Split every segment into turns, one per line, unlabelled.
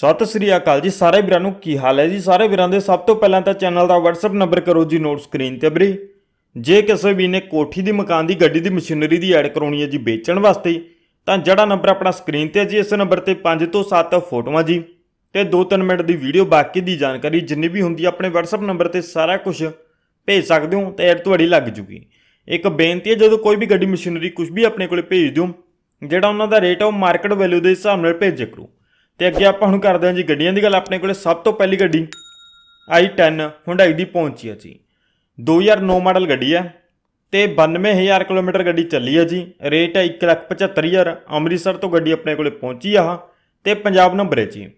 ਸਤਿ ਸ੍ਰੀ ਅਕਾਲ ਜੀ ਸਾਰੇ ਵੀਰਾਂ ਨੂੰ ਕੀ ਹਾਲ ਹੈ ਜੀ ਸਾਰੇ ਵੀਰਾਂ ਦੇ ਸਭ ਤੋਂ ਪਹਿਲਾਂ ਤਾਂ ਚੈਨਲ ਦਾ WhatsApp ਨੰਬਰ ਕਰੋ ਜੀ ਨੋਟ ਸਕਰੀਨ ਤੇ ਵੀਰੇ ਜੇ ਕਿਸੇ ਵੀ ਨੇ ਕੋਠੀ ਦੀ ਮਕਾਨ ਦੀ ਗੱਡੀ ਦੀ ਮਸ਼ੀਨਰੀ ਦੀ ਐਡ ਕਰਾਉਣੀ ਹੈ ਜੀ ਵੇਚਣ ਵਾਸਤੇ ਤਾਂ ਜਿਹੜਾ ਨੰਬਰ ਆਪਣਾ ਸਕਰੀਨ ਤੇ ਹੈ ਜੀ ਇਸ ਨੰਬਰ ਤੇ 5 ਤੋਂ 7 ਫੋਟੋਆਂ ਜੀ ਤੇ 2-3 ਮਿੰਟ ਦੀ ਵੀਡੀਓ ਬਾਕੀ ਦੀ ਜਾਣਕਾਰੀ ਜਿੰਨੀ ਵੀ ਹੁੰਦੀ ਆਪਣੇ WhatsApp ਨੰਬਰ ਤੇ ਸਾਰਾ ਕੁਝ ਭੇਜ ਸਕਦੇ ਹੋ ਤੇ ਐਡ ਤੁਹਾਡੀ ਲੱਗ ਜੂਗੀ ਇੱਕ ਬੇਨਤੀ ਹੈ ਜਦੋਂ ਕੋਈ ਵੀ ਗੱਡੀ ਮਸ਼ੀਨਰੀ ਕੁਝ ਵੀ ਆਪਣੇ ਕੋਲੇ ਭੇਜ ਦਿਓ ਜਿਹੜਾ ਉਹਨਾਂ ਦਾ ਰੇਟ ਆ ਉਹ ਮਾਰਕੀਟ ਵੈਲਿਊ ਦੇ ਹਿਸਾਬ ਨਾਲ ਭੇਜਿਆ ਕਰੋ ਤੇ ਅੱਗੇ ਆਪਾਂ ਹੁਣ ਕਰਦੇ ਹਾਂ ਜੀ ਗੱਡੀਆਂ ਦੀ ਗੱਲ ਆਪਣੇ ਕੋਲੇ ਸਭ ਤੋਂ ਪਹਿਲੀ ਗੱਡੀ i10 ਹੁੰਡਾਈ ਦੀ ਪਹੁੰਚੀ ਹੈ ਜੀ 2009 ਮਾਡਲ ਗੱਡੀ ਹੈ ਤੇ 92000 ਕਿਲੋਮੀਟਰ ਗੱਡੀ ਚੱਲੀ ਹੈ ਜੀ ਰੇਟ ਹੈ 175000 ਅੰਮ੍ਰਿਤਸਰ ਤੋਂ ਗੱਡੀ ਆਪਣੇ ਕੋਲੇ ਪਹੁੰਚੀ ਆ ਤੇ ਪੰਜਾਬ ਨੰਬਰ ਹੈ ਜੀ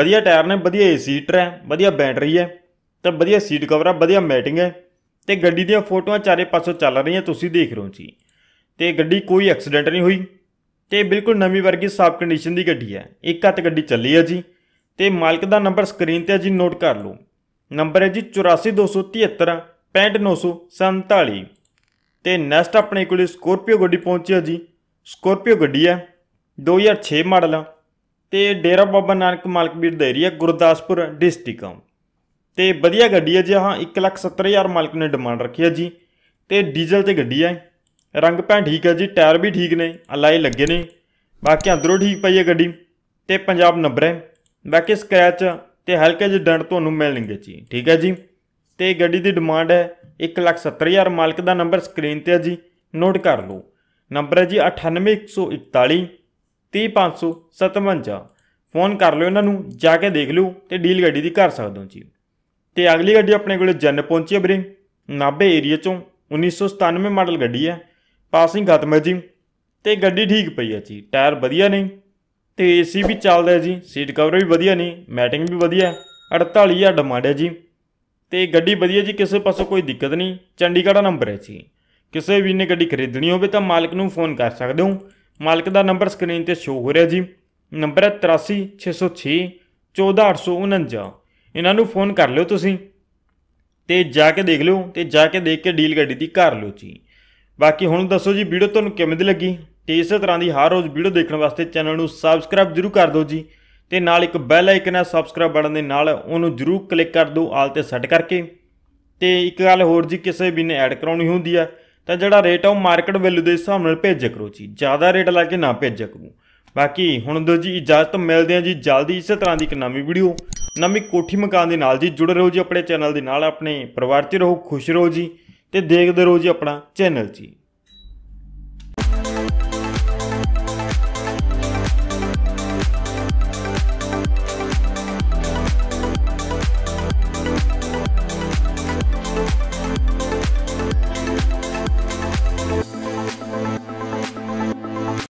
ਵਧੀਆ ਟਾਇਰ ਨੇ ਵਧੀਆ ਏਸੀ ਟਰ ਹੈ ਵਧੀਆ ਬੈਟਰੀ ਹੈ ਤੇ ਵਧੀਆ ਸੀਟ ਕਵਰ ਹੈ ਵਧੀਆ ਮੈਟਿੰਗ ਹੈ ਤੇ ਗੱਡੀ ਦੀਆਂ ਫੋਟੋਆਂ ਚਾਰੇ ਪਾਸੋਂ ਚੱਲ ਰਹੀਆਂ ਤੁਸੀਂ ਦੇਖ ਰਹੇ ਹੋ ਜੀ ਤੇ ਗੱਡੀ ਕੋਈ ਐਕਸੀਡੈਂਟ ਨਹੀਂ ਹੋਈ ਤੇ ਬਿਲਕੁਲ ਨਵੀਂ ਵਰਗੀ ਸਾਫ ਕੰਡੀਸ਼ਨ ਦੀ ਗੱਡੀ ਹੈ ਇੱਕ ਹੱਥ ਗੱਡੀ ਚੱਲੀ ਹੈ ਜੀ ਤੇ ਮਾਲਕ ਦਾ ਨੰਬਰ ਸਕਰੀਨ ਤੇ ਹੈ ਜੀ ਨੋਟ ਕਰ ਲਓ ਨੰਬਰ ਹੈ ਜੀ 84273 65947 ਤੇ ਨੈਕਸਟ ਆਪਣੇ ਕੋਲ ਸਕੋਰਪੀਓ ਗੱਡੀ ਪਹੁੰਚੀ ਹੈ ਜੀ ਸਕੋਰਪੀਓ ਗੱਡੀ ਹੈ 2006 ਮਾਡਲ ਤੇ ਡੇਰਾ ਬਾਬਾ ਨਾਨਕ ਮਾਲਕਬੀਰ ਦਾ ਏਰੀਆ ਗੁਰਦਾਸਪੁਰ ਡਿਸਟ੍ਰਿਕਟ ਤੇ ਵਧੀਆ ਗੱਡੀ ਹੈ ਜੀ ਹਾਂ 170000 ਮਾਲਕ ਨੇ ਡਿਮਾਂਡ ਰੱਖੀ ਹੈ ਜੀ ਤੇ ਡੀਜ਼ਲ ਤੇ ਗੱਡੀ ਹੈ ਰੰਗ ਭੈਣ ਠੀਕ ਹੈ ਜੀ ਟਾਇਰ ਵੀ ਠੀਕ ਨੇ ਅਲਾਈ ਲੱਗੇ ਨੇ ਬਾਕੀ ਅੰਦਰੋਂ ਠੀਕ ਪਈ ਹੈ ਗੱਡੀ ਤੇ ਪੰਜਾਬ ਨੰਬਰ ਹੈ ਬਾਕੀ ਸਕ੍ਰੈਚ ਤੇ ਹਲਕੇ ਜਿਹੇ ਡੰਡ ਤੁਹਾਨੂੰ ਮਿਲਣਗੇ ਜੀ ਠੀਕ ਹੈ ਜੀ ਤੇ ਗੱਡੀ ਦੀ ਡਿਮਾਂਡ ਹੈ 170000 ਮਾਲਕ ਦਾ ਨੰਬਰ ਸਕਰੀਨ ਤੇ ਹੈ ਜੀ ਨੋਟ ਕਰ ਲਓ ਨੰਬਰ ਹੈ ਜੀ 98141 30557 ਫੋਨ ਕਰ ਲਿਓ ਇਹਨਾਂ ਨੂੰ ਜਾ ਕੇ ਦੇਖ ਲਿਓ ਤੇ ਡੀਲ ਗੱਡੀ ਦੀ ਕਰ ਸਕਦੇ ਹੋ ਜੀ ਤੇ ਅਗਲੀ ਗੱਡੀ ਆਪਣੇ ਕੋਲੇ ਜਨ ਪਹੁੰਚੀ ਹੈ ਵੀਰੇ ਨਾਬੇ ਏਰੀਆ ਚੋਂ 1997 ਮਾਡਲ ਗੱਡੀ ਹੈ ਪਾਸਿੰਗ ਖਤਮ ਹੈ ਜੀ ਤੇ ਗੱਡੀ ਠੀਕ ਪਈ ਹੈ ਜੀ ਟਾਇਰ ਵਧੀਆ ਨੇ ਤੇ ਏਸੀ ਵੀ ਚੱਲਦਾ ਜੀ ਸੀਟ ਕਵਰ ਵੀ ਵਧੀਆ ਨਹੀਂ ਮੈਟਿੰਗ ਵੀ ਵਧੀਆ 48000 ਡਿਮਾਂਡ ਹੈ ਜੀ ਤੇ ਗੱਡੀ ਵਧੀਆ ਜੀ ਕਿਸੇ ਪਾਸੋਂ ਕੋਈ ਦਿੱਕਤ ਨਹੀਂ ਚੰਡੀਗੜ੍ਹ ਦਾ ਨੰਬਰ ਹੈ ਜੀ ਕਿਸੇ ਵੀ ਨੇ ਗੱਡੀ ਖਰੀਦਣੀ ਹੋਵੇ ਤਾਂ ਮਾਲਕ ਨੂੰ ਫੋਨ ਕਰ ਸਕਦੇ ਹੋ ਮਾਲਕ ਦਾ ਨੰਬਰ ਸਕਰੀਨ ਤੇ ਸ਼ੋ ਹੋ ਰਿਹਾ ਜੀ ਨੰਬਰ ਹੈ 83606 14849 ਇਹਨਾਂ ਨੂੰ ਫੋਨ ਕਰ ਲਿਓ ਤੁਸੀਂ ਤੇ ਜਾ ਕੇ ਦੇਖ ਲਿਓ ਤੇ ਜਾ ਕੇ ਦੇਖ ਕੇ ਡੀਲ ਗੱਡੀ ਦੀ ਕਰ ਲਿਓ ਜੀ ਬਾਕੀ ਹੁਣ ਦੱਸੋ ਜੀ ਵੀਡੀਓ ਤੁਹਾਨੂੰ ਕਿਵੇਂ ਦੀ ਲੱਗੀ ਤੇ ਇਸੇ ਤਰ੍ਹਾਂ ਦੀ ਹਰ ਰੋਜ਼ ਵੀਡੀਓ ਦੇਖਣ ਵਾਸਤੇ ਚੈਨਲ ਨੂੰ ਸਬਸਕ੍ਰਾਈਬ ਜ਼ਰੂਰ ਕਰ ਦਿਓ ਜੀ ਤੇ ਨਾਲ ਇੱਕ ਬੈਲ ਆਈਕਨ ਹੈ ਸਬਸਕ੍ਰਾਈਬ ਬਟਨ ਦੇ ਨਾਲ ਉਹਨੂੰ ਜ਼ਰੂਰ ਕਲਿੱਕ ਕਰ ਦਿਓ ਆਲ ਤੇ ਸੈੱਟ ਕਰਕੇ ਤੇ ਇੱਕ ਗੱਲ ਹੋਰ ਜੀ ਕਿਸੇ ਵੀ ਨੇ ਐਡ ਕਰਾਉਣੀ ਹੁੰਦੀ ਆ ਤਾਂ ਜਿਹੜਾ ਰੇਟ ਆ ਉਹ ਮਾਰਕੀਟ ਵੈਲਿਊ ਦੇ ਹਿਸਾਬ ਨਾਲ ਭੇਜਿਆ ਕਰੋ ਜੀ ਜ਼ਿਆਦਾ ਰੇਟ ਲਾ ਕੇ ਨਾ ਭੇਜਿਆ ਕਰੋ ਬਾਕੀ ਹੁਣ ਦੋ ਜੀ ਇਜਾਜ਼ਤ ਮਿਲਦੇ ਆ ਜੀ ਜਲਦੀ ਇਸੇ ਤਰ੍ਹਾਂ ਦੀ ਇੱਕ ਨਵੀਂ ਵੀਡੀਓ ਨਵੀਂ ਕੋਠੀ ਮਕਾਨ ਦੇ ਨਾਲ ਜੀ ਜੁੜੇ ਰਹੋ ਜੀ ਆਪਣੇ ਚੈਨਲ ਦੇ ਨਾਲ ਆਪਣੇ ਪਰਿਵਾਰ 'ਚ ਰਹੋ ਖੁਸ਼ ਰਹੋ ਜੀ ਤੇ ਦੇਖਦੇ ਰਹੋ ਜੀ ਆਪਣਾ ਚੈਨਲ ਜੀ